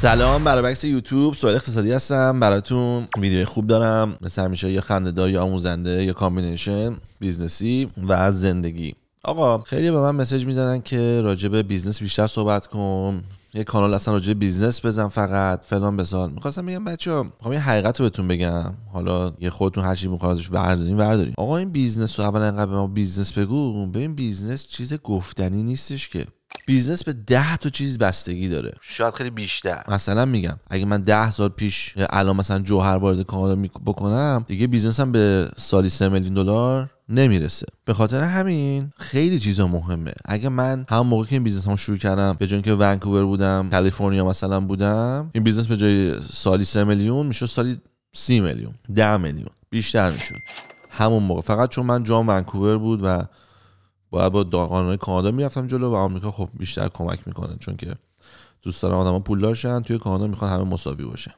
سلام برابکس یوتیوب سوال اقتصادی هستم براتون ویدیو خوب دارم مثل همیشه یه دار یا آموزنده یا کامبینیشن بیزنسی و از زندگی آقا خیلی به من مسج میزنن که به بیزنس بیشتر صحبت کن یه کانال اصلا راجع بیزنس بزن فقط فلان بسال میخواستم بگم بچه میخوام یه حقیقت رو بهتون بگم حالا یه خودتون هر چی میخواد ازش وردارین وردارین آقا این بیزنس رو اول انقدر به ما بیزنس بگو ببین بیزنس چیز گفتنی نیستش که بیزنس به 10 تا چیز بستگی داره شاید خیلی بیشتر مثلا میگم اگه من 10 سال پیش الان مثلا جوهر وارد کانادا بکنم دیگه بیزنسم به سالی 3 میلیون دلار نمیرسه به خاطر همین خیلی چیزا مهمه اگه من هم موقع که این بیزنس هم شروع کردم به جای که ونکوور بودم کالیفرنیا مثلا بودم این بیزنس به جای سالی 3 میلیون میشه سالی سی میلیون 10 میلیون بیشتر میشد همون موقع فقط چون من جام ونکوور بود و باید با قانون کانادا میرفتم جلو و آمریکا خب بیشتر کمک میکنه چون که دوست دارم آدما پول شن توی کانادا میخوان همه مساوی باشه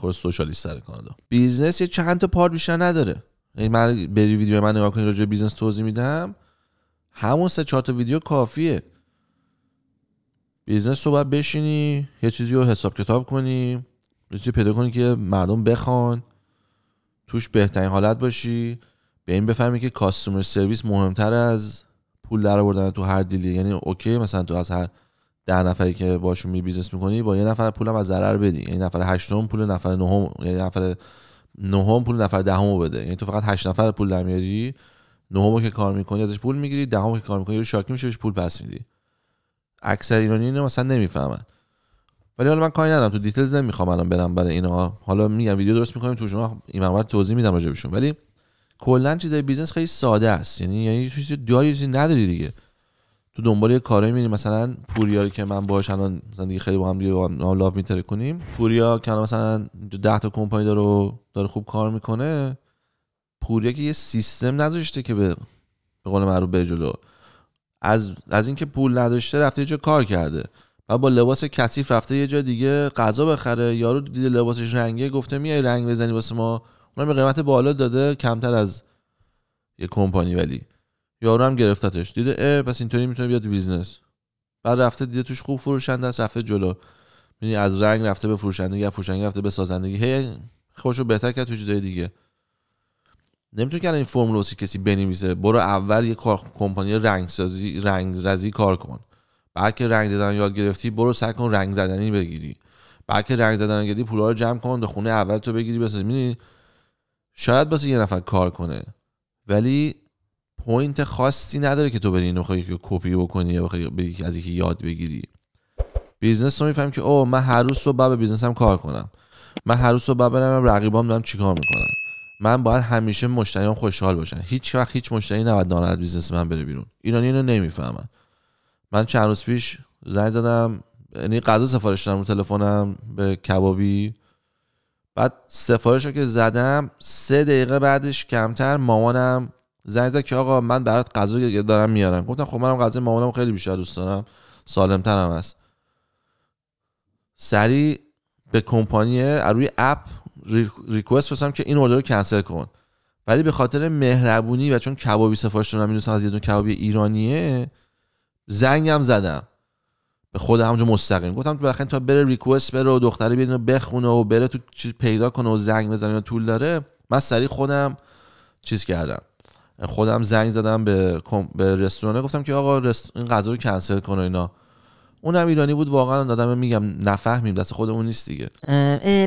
خود سوشالیست سر کانادا بیزنس یه چند تا پار بیشتر نداره یعنی من بری ویدیو من نگاه کنی راجع بیزنس توضیح میدم همون سه چهار تا ویدیو کافیه بیزنس رو باید بشینی یه چیزی رو حساب کتاب کنی یه چیزی پیدا کنی که مردم بخوان توش بهترین حالت باشی به این بفهمی که کاستومر سرویس مهمتر از پول در آوردن تو هر دیلی یعنی اوکی مثلا تو از هر ده نفری که باشون می بیزنس میکنی با یه نفر پولم از ضرر بدی یعنی نفر هشتم پول نفر نهم یعنی نفر نهم پول نفر دهمو بده یعنی تو فقط هشت نفر پول میاری نهمو که کار میکنی ازش پول میگیری دهمو که کار میکنی رو شاکی میشه بهش پول پس میدی اکثر ایرانی اینو مثلا نمیفهمن ولی حالا من کاری ندارم تو دیتیلز نمیخوام الان برم برای اینا حالا میگم ویدیو درست میکنیم تو شما این توضیح میدم راجع بهشون ولی کلا چیزای بیزنس خیلی ساده است یعنی یعنی چیزی دیاری چیزی نداری دیگه تو دنبال یه کارایی میری مثلا پوریا که من باهاش الان مثلا دیگه خیلی با هم دیگه لاو میتره کنیم پوریا که الان مثلا 10 تا کمپانی داره و داره خوب کار میکنه پوریا که یه سیستم نذاشته که به به قول معروف به جلو از از اینکه پول نداشته رفته یه جا کار کرده و با لباس کثیف رفته یه جا دیگه غذا بخره یارو دیده لباسش رنگه گفته میای رنگ بزنی واسه ما من به قیمت بالا داده کمتر از یه کمپانی ولی یارو هم گرفتتش دیده اه پس اینطوری میتونه بیاد بیزنس بعد رفته دیده توش خوب فروشنده از رفته جلو یعنی از رنگ رفته به فروشندگی یا فروشندگی رفته به سازندگی هی خوشو بهتر کرد تو چیزای دیگه نمیتونه که این فرمول واسه کسی بنویسه برو اول یه کار کمپانی رنگ سازی رنگ رزی کار کن بعد که رنگ زدن یاد گرفتی برو سعی کن رنگ زدنی بگیری بعد که رنگ زدن گیری پولا رو جمع کن به خونه اول تو بگیری بسازی شاید واسه یه نفر کار کنه ولی پوینت خاصی نداره که تو بری اینو که کپی بکنی یا بخوای از یکی یاد بگیری بیزنس رو میفهم که او من هر روز صبح به بیزنسم کار کنم من هر روز صبح برم رقیبام دارم چیکار میکنن من باید همیشه مشتریان خوشحال باشن هیچ وقت هیچ مشتری نباید ناراحت بیزنس من بره بیرون ایرانی اینو نمیفهمن من چند روز پیش زنگ زدم یعنی غذا سفارش دادم رو تلفنم به کبابی بعد سفارش رو که زدم سه دقیقه بعدش کمتر مامانم زنگ زد که آقا من برات غذا دارم میارم گفتم خب منم غذا مامانم خیلی بیشتر دوست دارم سالمترم هست سریع به کمپانی روی اپ ریکوست فرستم که این اوردر رو کنسل کن ولی به خاطر مهربونی و چون کبابی سفارش دادم میدونستم از یه دون کبابی ایرانیه زنگم زدم به خود همونجا مستقیم گفتم تو بالاخره تا بره ریکوست بره و دختره بیاد بخونه و بره تو چیز پیدا کنه و زنگ بزنه اینو طول داره من سریع خودم چیز کردم خودم زنگ زدم به به رستوران گفتم که آقا این غذا رو کنسل کن و اینا اونم ایرانی بود واقعا دادم میگم نفهمیم دست خودمون نیست دیگه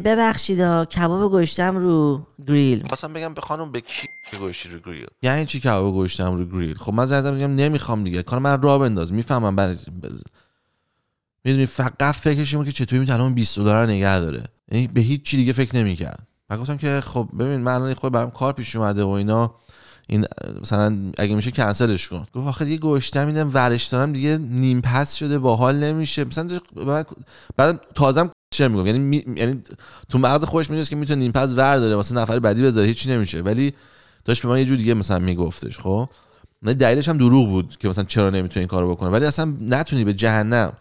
ببخشید کباب گوشتم رو گریل خواستم بگم به خانم به کی رو گریل یعنی چی کباب گوشتم رو گریل خب من زنگ میگم نمیخوام دیگه کار من را بنداز میفهمم برای میدونی فقط فکرش که چطوری میتونه 20 دلار نگه داره یعنی به هیچ چی دیگه فکر نمیکرد من گفتم که خب ببین من الان خود برام کار پیش اومده و اینا این مثلا اگه میشه کنسلش کن گفت آخه دیگه گوشتم میدم ورش دارم دیگه نیم پس شده باحال نمیشه مثلا بعد بعد تازم چه میگم یعنی می... یعنی تو مغز خودش میدونه که میتونه نیم پس ور داره واسه نفر بعدی بذاره هیچی نمیشه ولی داشت به من یه جور دیگه مثلا میگفتش خب نه دلیلش هم دروغ بود که مثلا چرا نمیتونی این کارو بکنه ولی اصلا نتونی به جهنم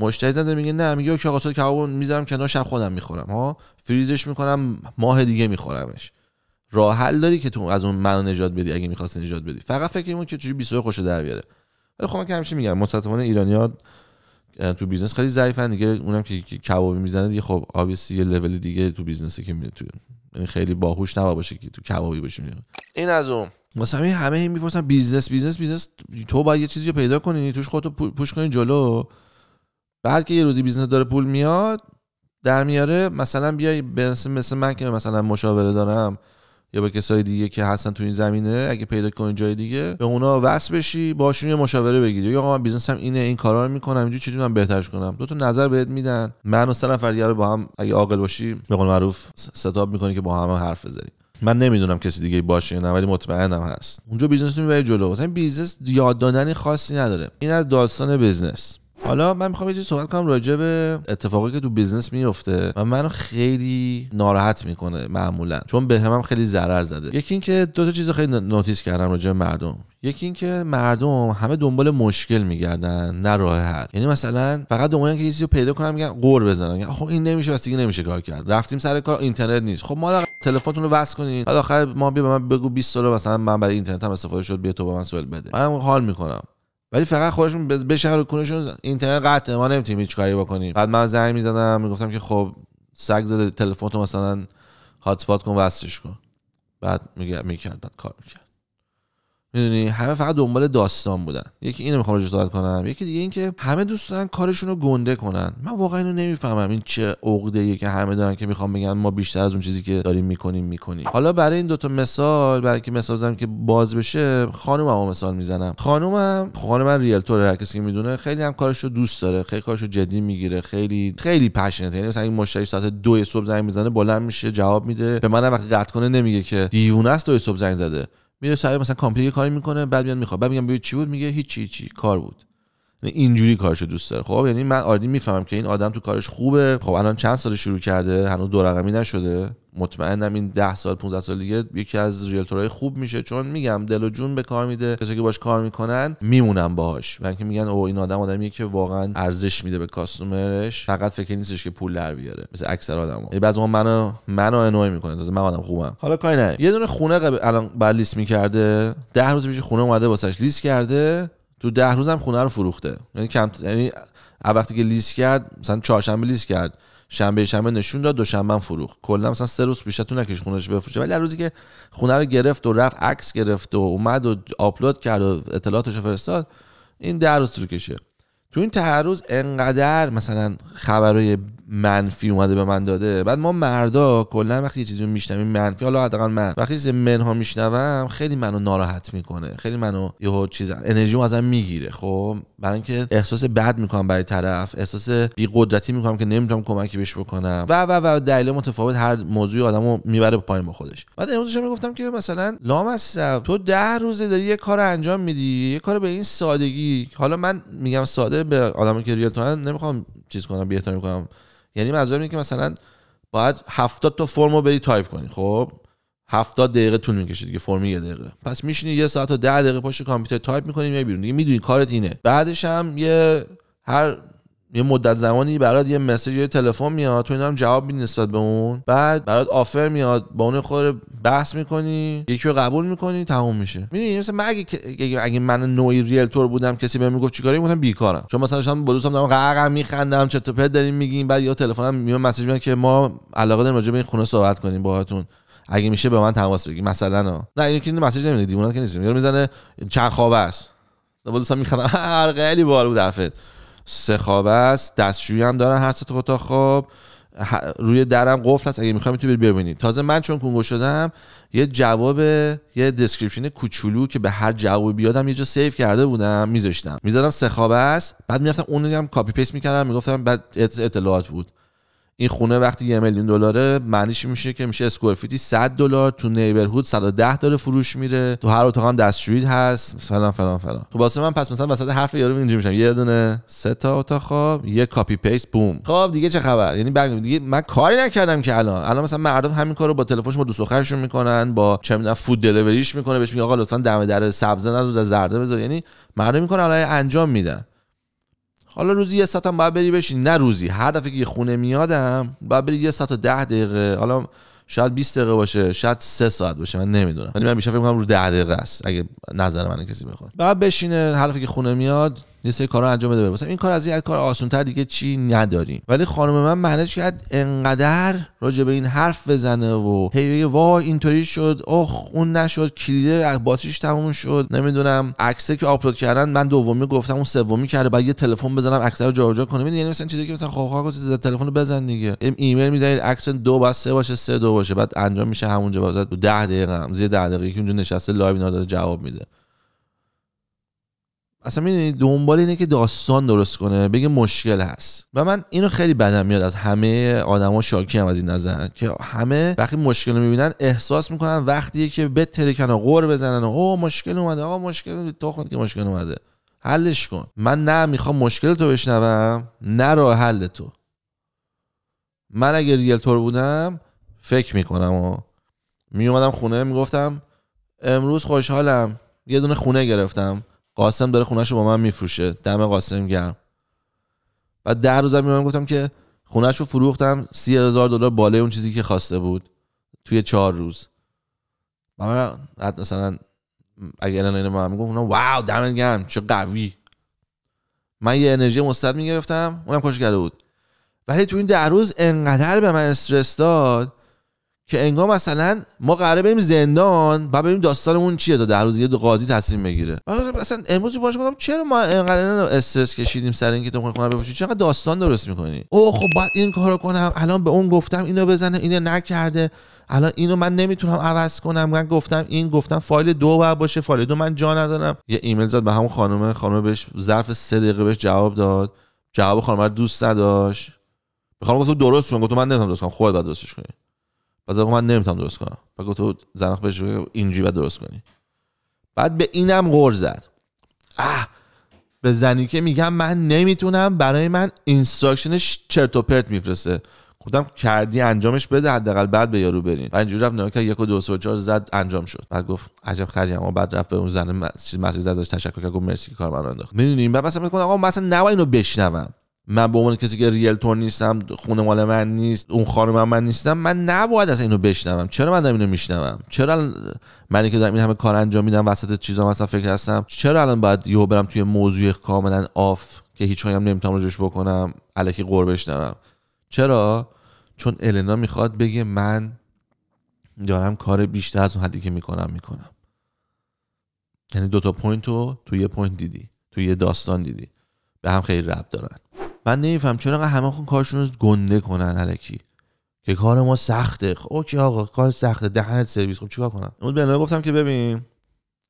مشتری زنده میگه نه میگه که آقا صد کباب میذارم کنار شب خودم میخورم ها فریزش میکنم ماه دیگه میخورمش راه حل داری که تو از اون منو نجات بدی اگه میخواستی نجات بدی فقط فکر اون که چجوری 22 خوشو در بیاره ولی خب من که همیشه میگم متأسفانه ها تو بیزنس خیلی ضعیفن دیگه اونم که کبابی میزنه دیگه خب آبیسی یه لول دیگه تو بیزنسه که میره تو یعنی خیلی باهوش نبا باشه که تو کبابی باشی این از اون مثلا همه این میپرسن بیزنس بیزنس بیزنس تو باید یه چیزی رو پیدا کنی توش خودتو پوش کنی جلو بعد که یه روزی بیزنس داره پول میاد در میاره مثلا بیای مثل, مثل من که مثلا مشاوره دارم یا به کسای دیگه که هستن تو این زمینه اگه پیدا کنی جای دیگه به اونا وصل بشی باشون یه مشاوره بگیری یا آقا من بیزنسم اینه این کارا رو میکنم اینجوری چجوری من بهترش کنم دو تا نظر بهت میدن من و سه نفر رو با هم اگه عاقل باشی به قول معروف ستاپ میکنی که با هم, حرف بزنی من نمیدونم کسی دیگه باشه نه ولی مطمئنم هست اونجا بیزنس میبری جلو مثلا بیزنس یاد دادن خاصی نداره این از داستان بیزنس حالا من میخوام یه چیزی صحبت کنم راجع به اتفاقی که تو بیزنس میفته و منو خیلی ناراحت میکنه معمولا چون به همم خیلی ضرر زده یکی اینکه دو تا چیز خیلی نوتیس کردم راجع به مردم یکی اینکه مردم همه دنبال مشکل میگردن نه راه حل یعنی مثلا فقط دنبال که چیزی رو پیدا کنم میگن قور بزنن میگن خب این نمیشه واسه دیگه نمیشه کار کرد رفتیم سر کار اینترنت نیست خب ما تلفنتون رو وصل کنین بعد آخر ما بیا به من بگو 20 سال مثلا من برای اینترنت هم استفاده شد بیا تو به من سوال بده من حال میکنم ولی فقط خودشون بشهر کنشون اینترنت قطع ما نمیتونیم هیچ کاری بکنیم بعد من زنگ میزدم میگفتم که خب سگ زده تلفن تو مثلا هاتسپات کن وصلش کن بعد میگه میکرد بعد کار میکرد میدونی همه فقط دنبال داستان بودن یکی اینو میخوام راجع صحبت کنم یکی دیگه اینکه همه دوست دارن کارشون رو گنده کنن من واقعا اینو نمیفهمم این چه ای که همه دارن که میخوام بگن ما بیشتر از اون چیزی که داریم میکنیم میکنیم حالا برای این دو تا مثال برای اینکه مثال بزنم که باز بشه خانومم مثال میزنم خانومم خانوم من ریلتوره هر کسی میدونه خیلی هم کارشو دوست داره خیلی کارشو جدی میگیره خیلی خیلی پشنته یعنی مثلا این مشتری ساعت 2 صبح زنگ میزنه بلند میشه جواب میده به منم وقتی قطع کنه نمیگه که دیوونه است 2 صبح زنگ زده میره سر مثلا کامپیوتر کاری میکنه بعد میاد میخواد بعد میگم چی بود میگه هیچی چی کار بود یعنی اینجوری کارش دوست داره خب یعنی من عادی میفهمم که این آدم تو کارش خوبه خب الان چند سال شروع کرده هنوز دو رقمی نشده مطمئنم این 10 سال 15 سال دیگه یکی از ریلتورهای خوب میشه چون میگم دل و جون به کار میده کسایی که باش کار میکنن میمونن باهاش و اینکه میگن او این آدم آدمیه که واقعا ارزش میده به کاستومرش فقط فکر نیستش که پول در بیاره مثل اکثر آدما یعنی بعضی منو منو انوی میکنه تازه من آدم خوبم حالا کاری نه یه دونه خونه قبل الان بعد لیست میکرده 10 روز میشه خونه اومده واسش لیست کرده تو ده روزم خونه رو فروخته یعنی کم یعنی وقتی که لیست کرد مثلا چهارشنبه لیست کرد شنبه شنبه نشون داد دوشنبه فروخت کلا مثلا سه روز بیشتر تو نکش خونه‌اش بفروشه ولی روزی که خونه رو گرفت و رفت عکس گرفت و اومد و آپلود کرد و اطلاعاتش فرستاد این ده روز تو کشه تو این تعرض انقدر مثلا خبرای منفی اومده به من داده بعد ما مردا کلا وقتی یه چیزی میشنیم منفی حالا حداقل من وقتی چیز منها میشنوم خیلی منو ناراحت میکنه خیلی منو یهو چیز انرژی ازم میگیره خب برای اینکه احساس بد میکنم برای طرف احساس بی قدرتی میکنم که نمیتونم کمکی بهش بکنم و و و دلیل متفاوت هر موضوعی آدمو میبره پایین با خودش بعد امروز هم گفتم که مثلا لام تو ده روزه داری یه کار انجام میدی یه کار به این سادگی حالا من میگم ساده به آدمی که ریل نمیخوام چیز کنم بهتر کنم یعنی منظورم اینه که مثلا باید 70 تا فرم رو بری تایپ کنی خب 70 دقیقه طول میکشه دیگه فرم یه دقیقه پس میشینی یه ساعت و 10 دقیقه پشت کامپیوتر تایپ میکنی میای بیرون دیگه میدونی کارت اینه بعدش هم یه هر یه مدت زمانی برات یه مسیج یه تلفن میاد تو این هم جواب میدی نسبت به اون بعد برات آفر میاد با اون خود بحث میکنی یکی رو قبول میکنی تموم میشه میدونی مثلا مگه اگه اگه من نوعی ریلتور بودم کسی بهم میگفت چیکاری میمونم بیکارم چون مثلا داشتم با دوستم دارم قرق میخندم چت و پد داریم میگیم بعد یا تلفنم میاد مسیج میاد که ما علاقه داریم راجع به این خونه صحبت کنیم باهاتون اگه میشه به من تماس بگی مثلا نه این که مسیج نمیده دیوونه که نیست میگه میزنه چند خوابه است دوستم میخندم هر آره، خیلی بار بود حرفت سخابه است دستشویی هم دارن هر سطح اتاق خواب روی درم قفل هست اگه میخوام میتونید ببینید تازه من چون کنگو شدم یه جواب یه دسکریپشن کوچولو که به هر جواب بیادم یه جا سیو کرده بودم میذاشتم میذادم سخابه است بعد میرفتم اون رو هم کاپی پیست میکردم میگفتم بعد اطلاعات بود این خونه وقتی یه میلیون دلاره معنیش میشه که میشه اسکوئر 100 دلار تو نیبرهود 110 داره فروش میره تو هر اتاق هم دستشویی هست مثلا فلان فلان خب واسه من پس مثلا وسط حرف یارو اینجوری میشم یه دونه سه تا اتاق خواب یه کاپی پیست بوم خب دیگه چه خبر یعنی بگم دیگه من کاری نکردم که الان الان مثلا مردم همین کارو با تلفنش با دوست دخترشون میکنن با چه میدونم فود دلیوریش میکنه بهش میگه آقا لطفا دم در سبز نذار زرد بذار یعنی مردم میکنه انجام میدن حالا روزی یه ساعت هم باید بری بشین نه روزی هر دفعه که خونه میادم باید بری یه ساعت و ده دقیقه حالا شاید 20 دقیقه باشه شاید سه ساعت باشه من نمیدونم ولی من بیشتر فکر میکنم رو 10 دقیقه است اگه نظر من کسی بخواد بعد بشینه هر که خونه میاد یه سری کارا انجام بده مثلا این کار از این کار تر دیگه چی نداریم ولی خانم من منش کرد انقدر راجع به این حرف بزنه و هی بگه وای اینطوری شد اخ اون نشد کلیده باتریش تموم شد نمیدونم عکسه که آپلود کردن من دومی گفتم اون سومی کرده بعد یه تلفن بزنم عکس رو جابجا کنم یعنی مثلا چیزی که مثلا خب, خب, خب، تلفن رو بزن دیگه ایمیل میزنید عکس دو بعد سه باشه سه دو باشه بعد انجام میشه همونجا بعد 10 دقیقه هم زیر 10 دقیقه که اونجا نشسته لایو اینا جواب میده اصلا میدونی دنبال اینه که داستان درست کنه بگه مشکل هست و من اینو خیلی بدم میاد از همه آدما شاکی هم از این نظر که همه وقتی مشکل رو میبینن احساس میکنن وقتیه که بترکن و غور بزنن اوه مشکل اومده آقا مشکل تو خود که مشکل اومده حلش کن من نه میخوام مشکل تو بشنوم نه راه حل تو من اگه تور بودم فکر میکنم و میومدم خونه میگفتم امروز خوشحالم یه دونه خونه گرفتم قاسم داره خونهشو با من میفروشه دم قاسم گرم بعد ده هم میام گفتم که خونهشو فروختم سی هزار دلار بالای اون چیزی که خواسته بود توی چهار روز من مثلا اگه الان اینو من میگفت واو دمت گرم چه قوی من یه انرژی مستد میگرفتم اونم خوش کرده بود ولی تو این ده روز انقدر به من استرس داد که انگار مثلا ما قراره بریم زندان و ببینیم داستانمون چیه تا در روز یه قاضی تصمیم بگیره مثلا امروز باش گفتم چرا ما انقدر استرس کشیدیم سر اینکه تو خونه بپوشی چرا داستان درست میکنی اوه خب بعد این کارو کنم الان به اون گفتم اینو بزنه اینو نکرده الان اینو من نمیتونم عوض کنم من گفتم این گفتم فایل دو باید باشه فایل دو من جا ندارم یه ایمیل زد به همون خانم خانم بهش ظرف سه دقیقه بهش جواب داد جواب خانم دوست نداشت خانم گفت درست کن گفت من نمیتونم درست کنم خودت باید درستش و آقا من نمیتونم درست کنم و گفت زنخ بهش اینجوری بعد درست کنی بعد به اینم غور زد اه به زنی که میگم من نمیتونم برای من اینستراکشنش چرت و پرت میفرسته گفتم کردی انجامش بده حداقل بعد به یارو برین و اینجوری رفت نگاه کرد یک و دو سه چهار زد انجام شد بعد گفت عجب خری اما بعد رفت به اون زن چیز مسیج داشت تشکر کرد گفت مرسی که کار من انداخت میدونین بعد مثلا آقا مثلا نباید اینو بشنوم من به عنوان کسی که ریلتور نیستم خونه مال من نیست اون خانم من, من نیستم من نباید از اینو بشنوم چرا من دارم اینو میشنوم چرا منی که دارم این همه کار انجام میدم وسط چیزا مثلا فکر هستم چرا الان باید یهو برم توی موضوع کاملا آف که هیچ هم نمیتونم روش بکنم الکی قور بشنوم چرا چون النا میخواد بگه من دارم کار بیشتر از اون حدی که میکنم میکنم یعنی دوتا پوینت رو توی یه پوینت دیدی توی یه داستان دیدی به هم خیلی رب دارن من نمیفهم چرا همه خون کارشون رو گنده کنن علکی که کار ما سخته خب اوکی آقا کار سخته دهنت سرویس خب چیکار کنم اون به گفتم که ببین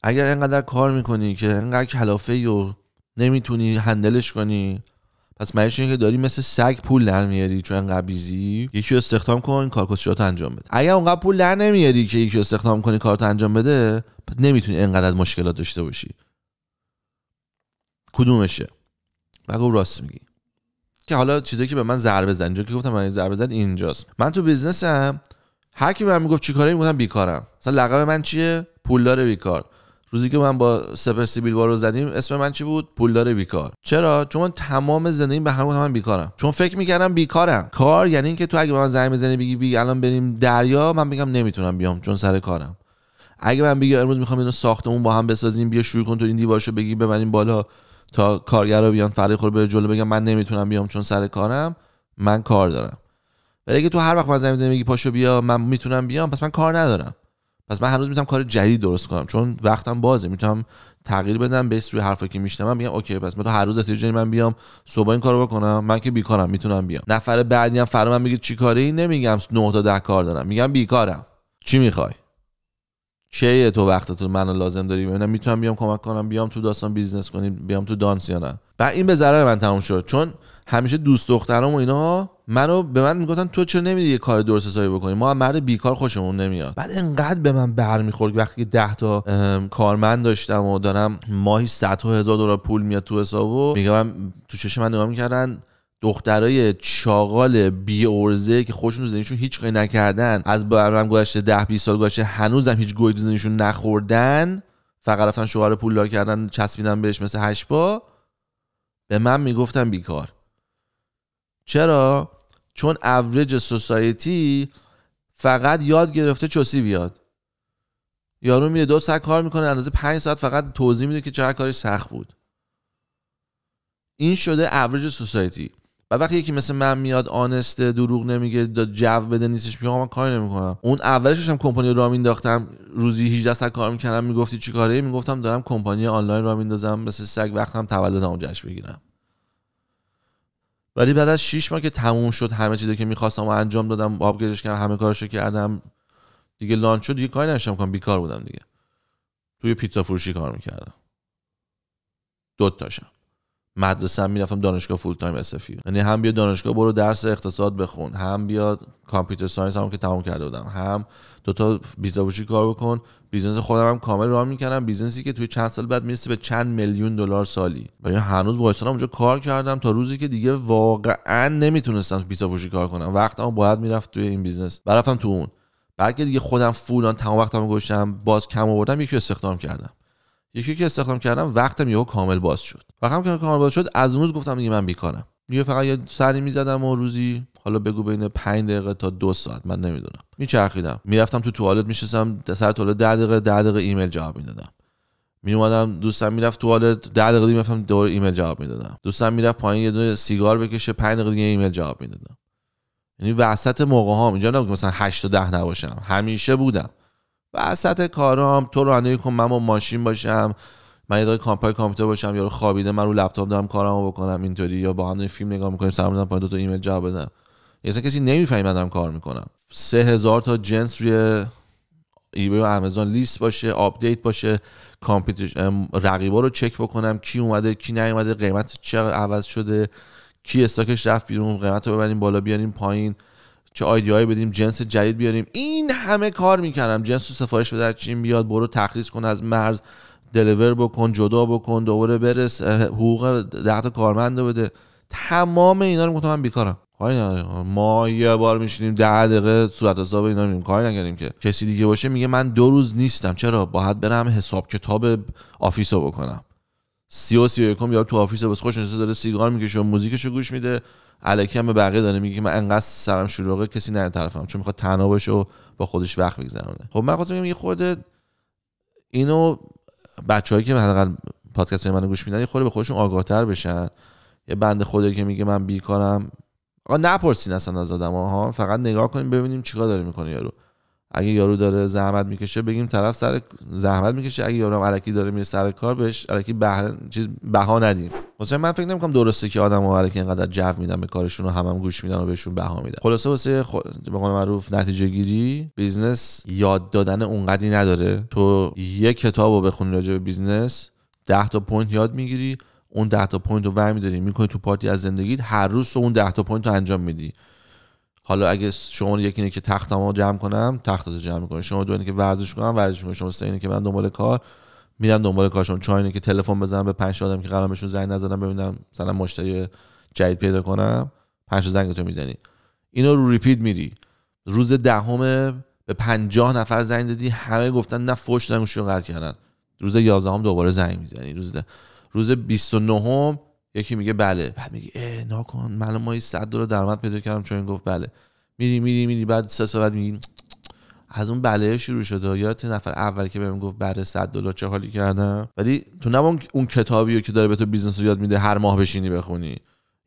اگر اینقدر کار میکنی که انقدر کلافه و نمیتونی هندلش کنی پس معنیش اینه که داری مثل سگ پول در میاری چون انقدر بیزی یکی استخدام کن کارکشیاتو انجام بده اگر اونقدر پول در نمیاری که یکی استخدام کنی کارت انجام بده پس نمیتونی انقدر مشکلات داشته باشی کدومشه بگو راست میگی که حالا چیزایی که به من ضربه زد اینجا که گفتم من ضربه زد اینجاست من تو بیزنسم هر کی به من میگفت چیکاره میگفتم بیکارم مثلا لقب من چیه پولدار بیکار روزی که من با سپر سیبیل بارو زدیم اسم من چی بود پولدار بیکار چرا چون تمام زندگی به هم گفتم من بیکارم چون فکر میکردم بیکارم کار یعنی اینکه تو اگه به من زنگ بزنی بگی بی الان بریم دریا من بگم نمیتونم بیام چون سر کارم اگه من بگم امروز میخوام اینو ساختمون با هم بسازیم بیا شروع کن تو این دیوارشو بگی ببریم بالا تا رو بیان فرقی خور به جلو بگم من نمیتونم بیام چون سر کارم من کار دارم ولی اگه تو هر وقت من زنگ میگی پاشو بیا من میتونم بیام پس من کار ندارم پس من هنوز میتونم کار جدید درست کنم چون وقتم بازه میتونم تغییر بدم به روی حرفا که من میگم اوکی پس من تو هر روز احتیاج من بیام صبح این کارو بکنم من که بیکارم میتونم بیام نفر بعدیم هم میگه چی کاری نمیگم 9 تا 10 کار دارم میگم بیکارم چی میخوای چیه تو وقت منو لازم داری ببینم میتونم بیام کمک کنم بیام تو داستان بیزنس کنیم بیام تو دانس یا نه و این به ضرر من تموم شد چون همیشه دوست دخترم و اینا منو به من میگفتن تو چرا نمیری یه کار درست حسابی بکنی ما مرد بیکار خوشمون نمیاد بعد انقدر به من برمیخورد وقتی که 10 تا کارمند داشتم و دارم ماهی صدها هزار دلار پول میاد تو حسابو میگم تو چش من نگاه میکردن دخترای چاغال بی ارزه که خودشون زندگیشون هیچ کاری نکردن از برنامه گذشته 10 20 سال گذشته هنوزم هیچ گوی نخوردن فقط رفتن شوهر پولدار کردن چسبیدن بهش مثل هش با به من میگفتن بیکار چرا چون اوریج سوسایتی فقط یاد گرفته چوسی بیاد یارو میره دو ساعت کار میکنه اندازه پنج ساعت فقط توضیح میده که چقدر کارش سخت بود این شده اوریج سوسایتی و وقتی یکی مثل من میاد آنست دروغ نمیگه جو بده نیستش میگم من کاری نمیکنم اون اولش هم کمپانی را مینداختم روزی 18 ساعت کار میکردم میگفتی چیکاره میگفتم دارم کمپانی آنلاین رو میندازم مثل سگ وقتم تولدمو جشن بگیرم ولی بعد از 6 ماه که تموم شد همه چیزی که میخواستم و انجام دادم آپگریدش کردم همه کارشو کردم دیگه لانچ شد دیگه کاری نشم کنم بیکار بودم دیگه توی پیتزا فروشی کار میکردم تاشم مدرسه هم میرفتم دانشگاه فول تایم اسفی یعنی هم بیا دانشگاه برو درس اقتصاد بخون هم بیاد کامپیوتر ساینس هم که تموم کرده بودم هم دوتا بیزاوشی کار بکن بیزنس خودم هم کامل راه میکردم بیزنسی که توی چند سال بعد میرسه به چند میلیون دلار سالی و یعنی هنوز وایسادم اونجا کار کردم تا روزی که دیگه واقعا نمیتونستم بیزاوشی کار کنم وقتم باید میرفت توی این بیزنس برفتم تو اون بعد که دیگه خودم فولان تمام وقتم گوشم باز کم آوردم یکی استخدام کردم یکی که استخدام کردم وقتم یهو کامل باز شد وقتم که کامل باز شد از اون روز گفتم دیگه من بیکارم یه فقط یه سری میزدم و روزی حالا بگو بین 5 دقیقه تا دو ساعت من نمیدونم میچرخیدم میرفتم تو توالت میشستم سر توالت 10 دقیقه 10 دقیقه ایمیل جواب میدادم می اومدم دوستم میرفت توالت 10 دقیقه دیگه میرفتم دور ایمیل جواب میدادم دوستم میرفت پایین یه دو سیگار بکشه 5 دقیقه دیگه ایمیل جواب میدادم یعنی وسط موقع ها اینجا نبود مثلا 8 تا 10 نباشم همیشه بودم وسط کارام تو رانندگی کن من با ماشین باشم من یه کامپای کامپیوتر باشم یا خوابیده من رو لپتاپ دارم کارمو بکنم اینطوری یا با هم فیلم نگاه میکنیم سر پایین دو تا ایمیل جواب بدم سن کسی نمی‌فهمه من دارم کار میکنم سه هزار تا جنس روی ایبی و آمازون لیست باشه آپدیت باشه کامپیوتر رقیبا رو چک بکنم کی اومده کی نیومده قیمت چه عوض شده کی استاکش رفت بیرون قیمت رو ببریم بالا بیاریم پایین چه هایی بدیم جنس جدید بیاریم این همه کار میکنم جنس رو سفارش بده چین بیاد برو تخریس کن از مرز دلیور بکن جدا بکن دوباره برس حقوق ده تا کارمند بده تمام اینا رو گفتم من بیکارم کاری ما یه بار میشینیم ده دقیقه صورت حساب اینا میگیم کاری نکردیم که کسی دیگه باشه میگه من دو روز نیستم چرا باید برم حساب کتاب آفیس بکنم سی و سی یکم یار تو آفیس بس خوش نشسته داره سیگار میکشه و موزیکشو گوش میده علکی هم به بقیه داره میگه من انقدر سرم شلوغه کسی نه طرفم چون میخواد تنها باشه و با خودش وقت بگذرونه خب من خودم یه خورده اینو بچه‌هایی که حداقل پادکست منو گوش میدن یه خورده به خودشون آگاهتر بشن یه بنده خودی که میگه من بیکارم آقا نپرسین اصلا از آدم ها فقط نگاه کنیم ببینیم چیکار داره میکنه یارو اگه یارو داره زحمت میکشه بگیم طرف سر زحمت میکشه اگه یارو علکی داره میره سر کار بهش علکی چیز بها ندیم واسه من فکر نمیکنم درسته که آدم برای که اینقدر جو میدن به کارشون و همم گوش میدن و بهشون بها میدن خلاصه واسه به قول معروف نتیجه گیری بیزنس یاد دادن اونقدی نداره تو یه کتابو بخونی راجع به بیزنس 10 تا پوینت یاد میگیری اون 10 تا پوینت رو برمیداری میکنی تو پارتی از زندگیت هر روز اون 10 تا پوینت رو انجام میدی حالا اگه شما یکی اینه که تختمو جمع کنم تختتو جمع میکنی شما دو اینه که ورزش کنم ورزش میکنی شما سه اینه که من دنبال کار میرن دنبال کارشون چون اینه که تلفن بزنم به پنج آدم که قرار زنگ نزدم ببینم مثلا مشتری جدید پیدا کنم پنج زنگ تو میزنی اینو رو ریپیت میری روز دهم به 50 نفر زنگ زدی همه گفتن نه فوش دادن گوشیو قطع کردن روز 11 هم دوباره زنگ میزنی روز ده. روز 29 یکی میگه بله بعد میگه اه ناکن معلوم ما 100 دلار درآمد پیدا کردم چون گفت بله میری میری میری بعد سه ساعت میگی از اون بله شروع شده یادت نفر اول که بهم گفت بره 100 دلار چه حالی کردم ولی تو نه اون کتابی که داره به تو بیزنس رو یاد میده هر ماه بشینی بخونی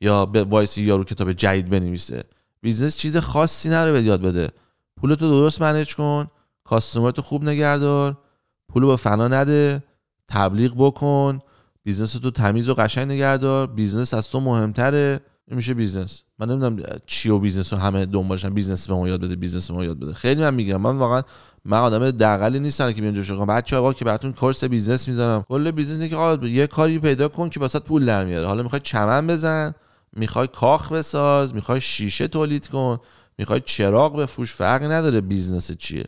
یا به وایسی یارو کتاب جدید بنویسه بیزنس چیز خاصی نره به یاد بده پول تو درست منیج کن تو خوب نگهدار پول به فنا نده تبلیغ بکن بیزنس تو تمیز و قشنگ نگهدار بیزنس از تو مهمتره میشه بیزنس من نمیدونم چی و بیزنس رو همه دنبالشن بیزنس به ما یاد بده بیزنس به ما یاد بده خیلی من میگم من واقعا من آدم دغلی نیستم که بیام جوش بچه‌ها واقعا که براتون کورس بیزنس میذارم کل بیزنس اینه که آقا یه کاری پیدا کن که واسات پول در میاره حالا میخوای چمن بزن میخوای کاخ بساز میخوای شیشه تولید کن میخوای چراغ بفروش فرقی نداره بیزنس چیه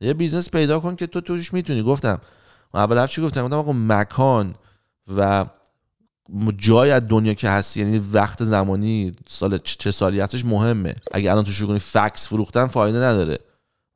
یه بیزنس پیدا کن که تو توش میتونی گفتم اول هر چی گفتم گفتم آقا مکان و جای از دنیا که هستی یعنی وقت زمانی سال چه سالی هستش مهمه اگه الان تو شروع کنی فکس فروختن فایده نداره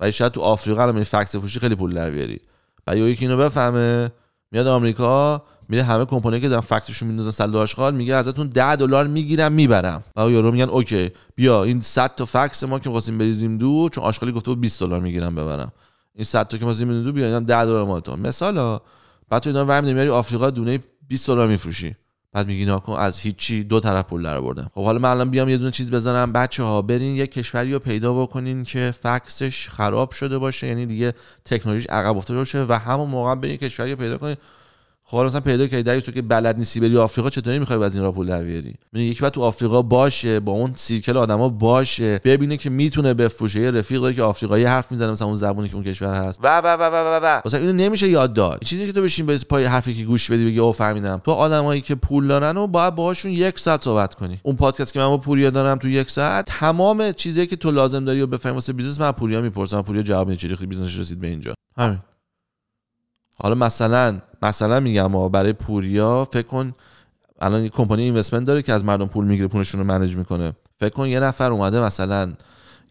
ولی شاید تو آفریقا الان فکس فروشی خیلی پول در بیاری و یکی اینو بفهمه میاد آمریکا میره همه کمپانی که دارن فکسشون میندازن سر میگه ازتون 10 دلار میگیرم میبرم و یارو میگن اوکی بیا این 100 تا فکس ما که می‌خواستیم بریزیم دو چون آشغالی گفته بود 20 دلار میگیرم ببرم این 100 تا که ما زمین دو بیا اینا 10 دلار ما تو مثلا بعد تو اینا ور میاری آفریقا دونه 20 دلار میفروشی بعد میگی ناکن از هیچی دو طرف پول در آوردم خب حالا من الان بیام یه دونه چیز بزنم بچه ها برین یه کشوری رو پیدا بکنین که فکسش خراب شده باشه یعنی دیگه تکنولوژی عقب افتاده باشه و همون موقع برین کشوری رو پیدا کنین خب مثلا پیدا کردی تو که بلد نیستی بری آفریقا چطوری میخوای از این را پول در بیاری یکی بعد تو آفریقا باشه با اون سیرکل آدما باشه ببینه که میتونه بفروشه یه رفیق داره که آفریقایی حرف میزنه مثلا اون زبونی که اون کشور هست و و و و و و مثلا اینو نمیشه یاد داد چیزی که تو بشین به پای حرفی که گوش بدی بگی او فهمیدم تو آدمایی که پول دارن و باید باهاشون یک ساعت صحبت کنی اون پادکست که من با پوریا دارم تو یک ساعت تمام چیزایی که تو لازم داری و بفهمی واسه بیزنس من پوریا میپرسم پوریا جواب میده جوری بیزنس رسید به اینجا همین حالا مثلا مثلا میگم برای پوریا فکر کن الان یه کمپانی اینوستمنت داره که از مردم پول میگیره پولشون رو منیج میکنه فکر کن یه نفر اومده مثلا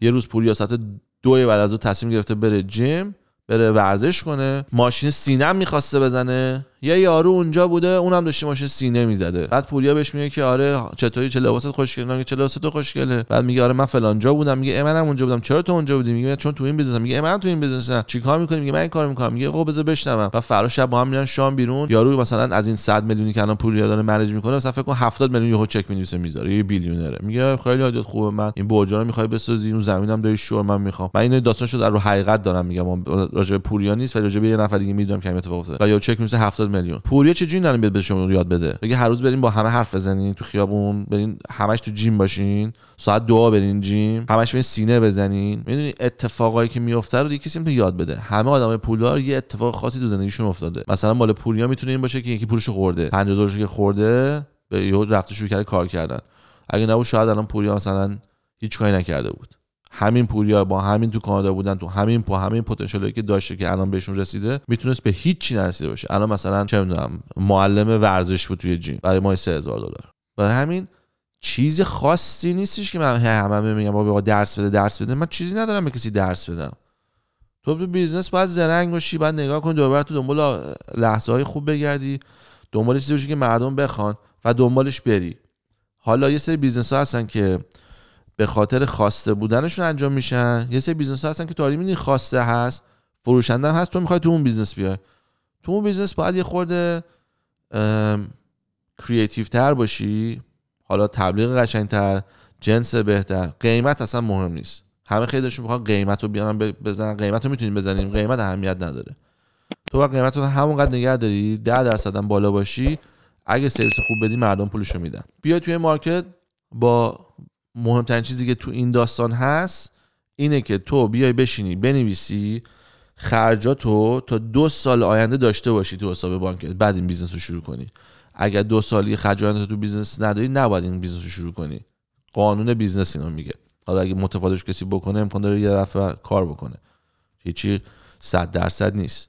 یه روز پوریا ساعت دو بعد از او تصمیم گرفته بره جیم بره ورزش کنه ماشین سینم میخواسته بزنه یه یارو اونجا بوده اونم داشته ماشه سینه میزده بعد پوریا بهش میگه که آره چطوری چه لباست خوشگله میگه چه لباست خوشگله بعد میگه آره من فلان جا بودم میگه منم اونجا بودم چرا تو اونجا بودی میگه چون تو این بزنسم میگه من تو این بزنسم چیکار میکنی میگه من این کار میکنم میگه خب بذار بشنوم و فردا شب با هم میرن شام بیرون یارو مثلا از این 100 میلیونی که الان پوریا داره منیج میکنه مثلا فکر کن 70 میلیون یهو چک مینویسه میذاره یه بیلیونره میگه خیلی عادت خوبه من این برجا رو میخوای بسازی اون زمینم داری شور من میخوام من اینو داستانشو در رو حقیقت دارم میگم راجع به پوریا نیست ولی راجع به یه نفر دیگه میدونم که این اتفاق افتاده و چک میشه 70 میلیون پوریا چه جوری نرم بیاد به شما یاد بده بگه هر روز برین با همه حرف بزنین تو خیابون برین همش تو جیم باشین ساعت دعا برین جیم همش برین سینه بزنین میدونی اتفاقایی که میفته رو دیگه کسی یاد بده همه آدمای پولدار یه اتفاق خاصی تو زندگیشون افتاده مثلا مال پوریا میتونه این باشه که یکی پولش خورده 5000 که خورده به یهو رفته شروع کار کردن اگه نبود شاید الان پوریا مثلا هیچ کاری نکرده بود همین پوریا با همین تو کانادا بودن تو همین پو همین پتانسیلی که داشته که الان بهشون رسیده میتونست به هیچ چی نرسیده باشه الان مثلا چه میدونم معلم ورزش بود توی جیم برای ماه 3000 دلار برای همین چیز خاصی نیستش که من همه هم میگم بابا درس بده درس بده من چیزی ندارم به کسی درس بدم تو تو بیزنس باید زرنگ باشی باید نگاه کنی دوباره تو دنبال لحظه های خوب بگردی دنبال چیزی باشی که مردم بخوان و دنبالش بری حالا یه سری بیزنس ها هستن که به خاطر خواسته بودنشون انجام میشن یه سری بیزنس هستن که تو نی خواسته هست فروشنده هست تو میخوای تو اون بیزنس بیای تو اون بیزنس باید یه خورده کریتیو تر باشی حالا تبلیغ قشنگ تر جنس بهتر قیمت اصلا مهم نیست همه خیلیشون میخوان قیمت رو بیارن بزنن قیمت رو میتونیم بزنیم قیمت اهمیت نداره تو با قیمت رو همونقدر نگه داری 10 درصد هم بالا باشی اگه سرویس خوب بدی مردم پولشو میدن بیا توی مارکت با مهمترین چیزی که تو این داستان هست اینه که تو بیای بشینی بنویسی خرجاتو تا دو سال آینده داشته باشی تو حساب بانکت بعد این بیزنس رو شروع کنی اگر دو سالی خرج تو بیزنس نداری نباید این بیزنس رو شروع کنی قانون بیزنس اینو میگه حالا اگه متفادش کسی بکنه امکان داره یه دفعه کار بکنه هیچی صد درصد نیست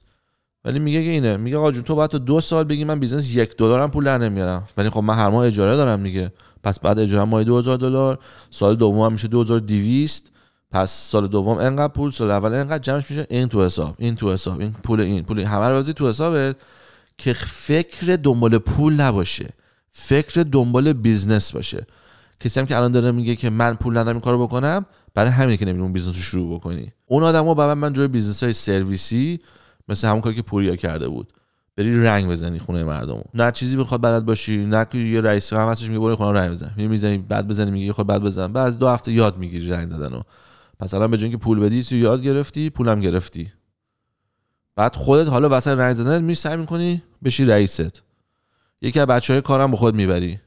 ولی میگه که اینه میگه آقا تو باید دو سال بگی من بیزنس یک دلارم پول در نمیارم ولی خب من هر ماه اجاره دارم دیگه پس بعد اجرا ماهی 2000 دلار سال دوم هم میشه 2200 پس سال دوم انقدر پول سال اول انقدر جمعش میشه این تو حساب این تو حساب این پول این پول همه رو تو حسابت که فکر دنبال پول نباشه فکر دنبال بیزنس باشه کسی هم که الان داره میگه که من پول ندارم این کارو بکنم برای همین که نمیدونم بیزنس رو شروع بکنی اون آدمو بعد من جای بیزنس های سرویسی مثل همون کاری که پوریا کرده بود داری رنگ بزنی خونه مردمو نه چیزی بخواد بلد باشی نه که یه رئیس هم هستش میگه برو خونه رنگ بزن میری میزنی بعد بزنی میگه خود خب بعد بزن بعد از دو هفته یاد میگیری رنگ زدنو پس الان به جای که پول بدی تو یاد گرفتی پولم گرفتی بعد خودت حالا واسه رنگ زدن می سعی میکنی بشی رئیست یکی از های کارم به خود میبری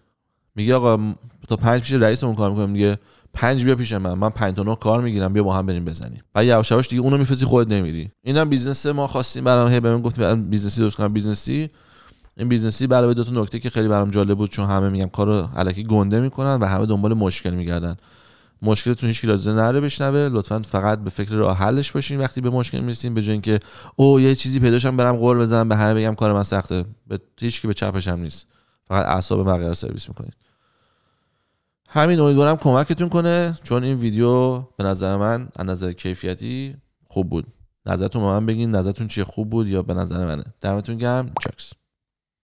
میگه آقا تا پنج پیش رئیسمون کار میکنم میگه پنج بیا پیش من من 5 تا 9 کار میگیرم بیا با هم بریم بزنیم و یواش یواش دیگه اونو میفتی خودت نمیری اینم بیزنس ما خواستیم برام هی به من گفت بیزنسی درست کنم بیزنسی این بیزنسی برای دو تا نکته که خیلی برام جالب بود چون همه میگم کارو الکی گنده میکنن و همه دنبال مشکل میگردن مشکلتون هیچ کی نره بشنوه لطفا فقط به فکر راه حلش باشین وقتی به مشکل میرسین به جای اینکه او یه چیزی پیداشم برم قور بزنم به همه بگم کار من سخته به هیچ که به چپشم نیست فقط اعصاب بقیه سرویس میکنید همین امیدوارم کمکتون کنه چون این ویدیو به نظر من از نظر کیفیتی خوب بود نظرتون به من بگین نظرتون چیه خوب بود یا به نظر منه دمتون گرم چکس